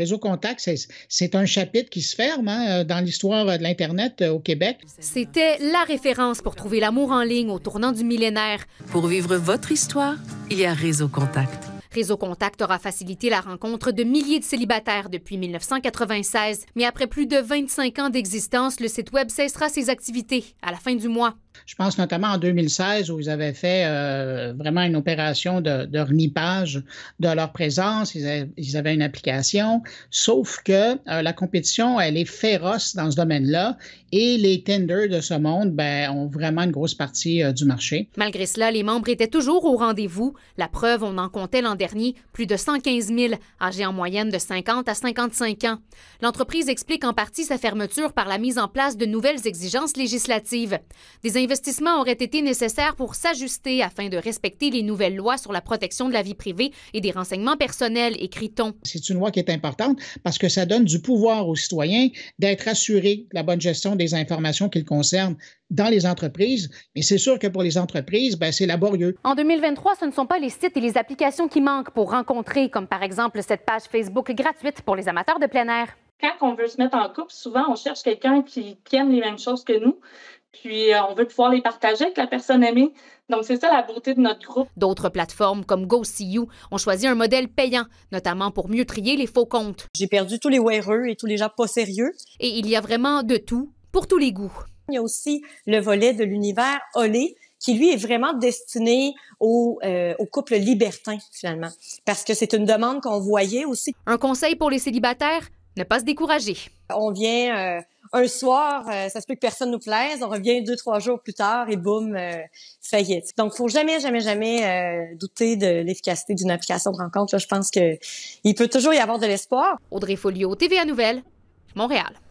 Réseau Contact, c'est un chapitre qui se ferme hein, euh, dans l'histoire de l'Internet euh, au Québec. C'était la référence pour trouver l'amour en ligne au tournant du millénaire. Pour vivre votre histoire, il y a Réseau Contact. Réseau Contact aura facilité la rencontre de milliers de célibataires depuis 1996, mais après plus de 25 ans d'existence, le site Web cessera ses activités à la fin du mois. Je pense notamment en 2016 où ils avaient fait euh, vraiment une opération de, de, de leur présence. Ils avaient, une application, sauf que euh, la compétition, elle est féroce dans ce domaine-là et les tenders de ce monde ben, ont vraiment une grosse partie euh, du marché. Malgré cela, les membres étaient toujours au rendez-vous. La preuve, on en comptait l'an dernier plus de 115 000, âgés en moyenne de 50 à 55 ans. L'entreprise explique en partie sa fermeture par la mise en place de nouvelles exigences législatives. Des investissements auraient été nécessaires pour s'ajuster afin de respecter les nouvelles lois sur la protection de la vie privée et des renseignements personnels, écrit-on. C'est une loi qui est importante parce que ça donne du pouvoir aux citoyens d'être assurés de la bonne gestion des informations qu'ils concernent dans les entreprises. Mais c'est sûr que pour les entreprises, ben, c'est laborieux. En 2023, ce ne sont pas les sites et les applications qui manquent pour rencontrer, comme par exemple cette page Facebook gratuite pour les amateurs de plein air? Quand on veut se mettre en couple, souvent on cherche quelqu'un qui, aime les mêmes choses que nous. Puis euh, on veut pouvoir les partager avec la personne aimée. Donc c'est ça la beauté de notre groupe. D'autres plateformes comme You ont choisi un modèle payant, notamment pour mieux trier les faux comptes. J'ai perdu tous les waireux et tous les gens pas sérieux. Et il y a vraiment de tout pour tous les goûts. Il y a aussi le volet de l'univers olé qui lui est vraiment destiné euh, au couple libertin finalement, parce que c'est une demande qu'on voyait aussi. Un conseil pour les célibataires ne pas se décourager. On vient euh, un soir, euh, ça se peut que personne nous plaise, on revient deux, trois jours plus tard et boum, faillite. ça y est. Donc, faut jamais, jamais, jamais douter de l'efficacité d'une application de rencontre. je pense que il peut toujours y avoir de l'espoir. Audrey Folio, TVA Nouvelle, Montréal.